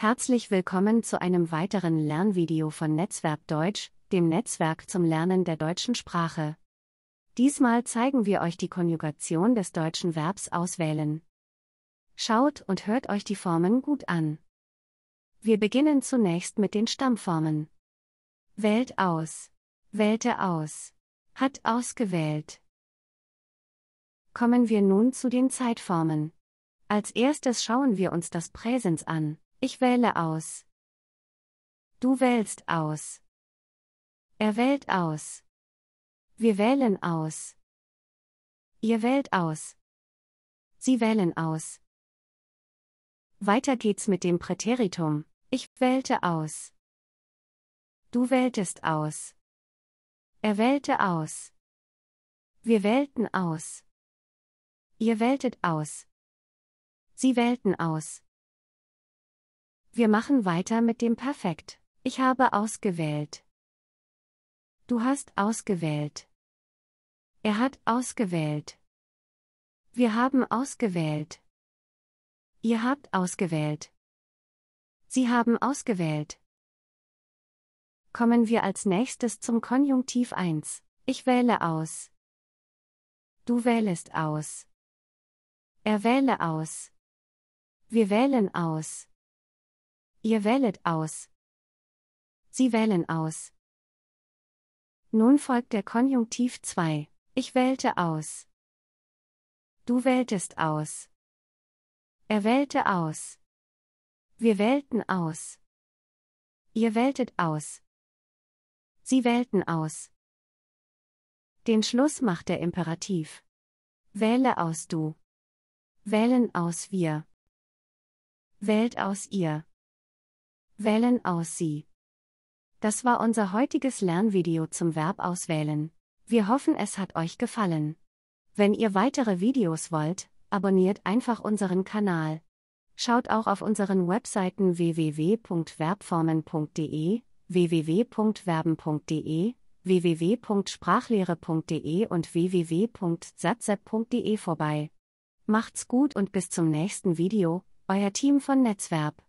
Herzlich willkommen zu einem weiteren Lernvideo von Netzwerk Deutsch, dem Netzwerk zum Lernen der deutschen Sprache. Diesmal zeigen wir euch die Konjugation des deutschen Verbs auswählen. Schaut und hört euch die Formen gut an. Wir beginnen zunächst mit den Stammformen. Wählt aus. Wählte aus. Hat ausgewählt. Kommen wir nun zu den Zeitformen. Als erstes schauen wir uns das Präsens an. Ich wähle aus. Du wählst aus. Er wählt aus. Wir wählen aus. Ihr wählt aus. Sie wählen aus. Weiter geht's mit dem Präteritum. Ich wählte aus. Du wähltest aus. Er wählte aus. Wir wählten aus. Ihr wähltet aus. Sie wählten aus. Wir machen weiter mit dem Perfekt. Ich habe ausgewählt. Du hast ausgewählt. Er hat ausgewählt. Wir haben ausgewählt. Ihr habt ausgewählt. Sie haben ausgewählt. Kommen wir als nächstes zum Konjunktiv 1. Ich wähle aus. Du wählest aus. Er wähle aus. Wir wählen aus. Ihr wählet aus. Sie wählen aus. Nun folgt der Konjunktiv 2. Ich wählte aus. Du wähltest aus. Er wählte aus. Wir wählten aus. Ihr wähltet aus. Sie wählten aus. Den Schluss macht der Imperativ. Wähle aus du. Wählen aus wir. Wählt aus ihr. Wählen aus Sie. Das war unser heutiges Lernvideo zum Verb auswählen. Wir hoffen, es hat euch gefallen. Wenn ihr weitere Videos wollt, abonniert einfach unseren Kanal. Schaut auch auf unseren Webseiten www.verbformen.de, www.verben.de, www.sprachlehre.de und www.satzep.de vorbei. Macht's gut und bis zum nächsten Video, euer Team von Netzwerk.